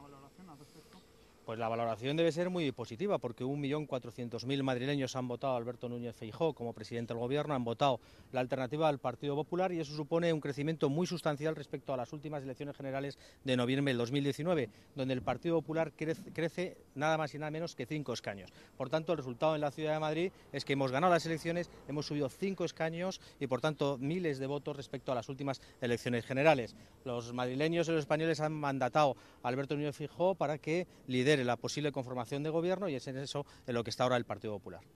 valoración al respecto? Pues la valoración debe ser muy positiva, porque 1.400.000 madrileños han votado a Alberto Núñez Feijó como presidente del Gobierno, han votado la alternativa al Partido Popular y eso supone un crecimiento muy sustancial respecto a las últimas elecciones generales de noviembre del 2019, donde el Partido Popular crece, crece nada más y nada menos que cinco escaños. Por tanto, el resultado en la Ciudad de Madrid es que hemos ganado las elecciones, hemos subido cinco escaños y, por tanto, miles de votos respecto a las últimas elecciones generales. Los madrileños y los españoles han mandatado a Alberto Núñez Fijó para que lidere la posible conformación de gobierno y es en eso en lo que está ahora el Partido Popular.